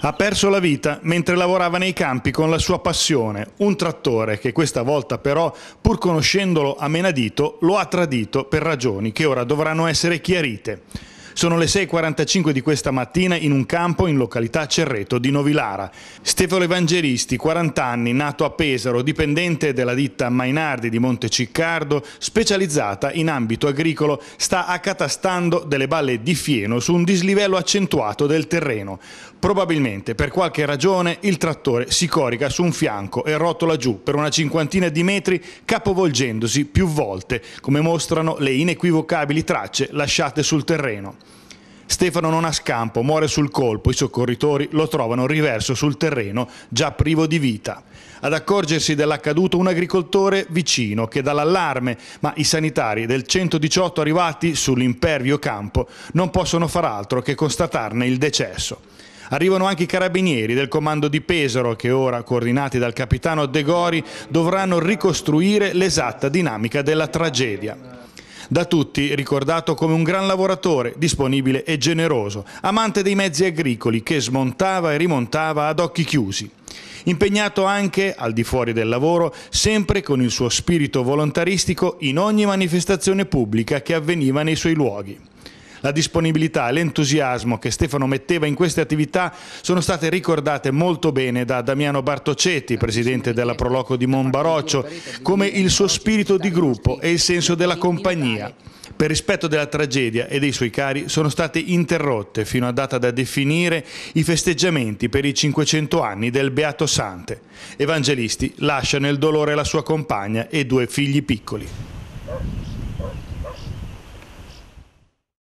Ha perso la vita mentre lavorava nei campi con la sua passione, un trattore che questa volta però, pur conoscendolo a menadito, lo ha tradito per ragioni che ora dovranno essere chiarite. Sono le 6.45 di questa mattina in un campo in località Cerreto di Novilara. Stefano Evangelisti, 40 anni, nato a Pesaro, dipendente della ditta Mainardi di Monteciccardo, specializzata in ambito agricolo, sta accatastando delle balle di fieno su un dislivello accentuato del terreno. Probabilmente per qualche ragione il trattore si corica su un fianco e rotola giù per una cinquantina di metri capovolgendosi più volte, come mostrano le inequivocabili tracce lasciate sul terreno. Stefano non ha scampo, muore sul colpo, i soccorritori lo trovano riverso sul terreno, già privo di vita. Ad accorgersi dell'accaduto un agricoltore vicino che dà l'allarme, ma i sanitari del 118 arrivati sull'impervio campo non possono far altro che constatarne il decesso. Arrivano anche i carabinieri del comando di Pesaro che ora, coordinati dal capitano De Gori, dovranno ricostruire l'esatta dinamica della tragedia. Da tutti ricordato come un gran lavoratore, disponibile e generoso, amante dei mezzi agricoli che smontava e rimontava ad occhi chiusi. Impegnato anche, al di fuori del lavoro, sempre con il suo spirito volontaristico in ogni manifestazione pubblica che avveniva nei suoi luoghi. La disponibilità e l'entusiasmo che Stefano metteva in queste attività sono state ricordate molto bene da Damiano Bartocetti, presidente della Proloco di Monbaroccio, come il suo spirito di gruppo e il senso della compagnia per rispetto della tragedia e dei suoi cari, sono state interrotte fino a data da definire i festeggiamenti per i 500 anni del Beato Sante. Evangelisti lascia nel dolore la sua compagna e due figli piccoli.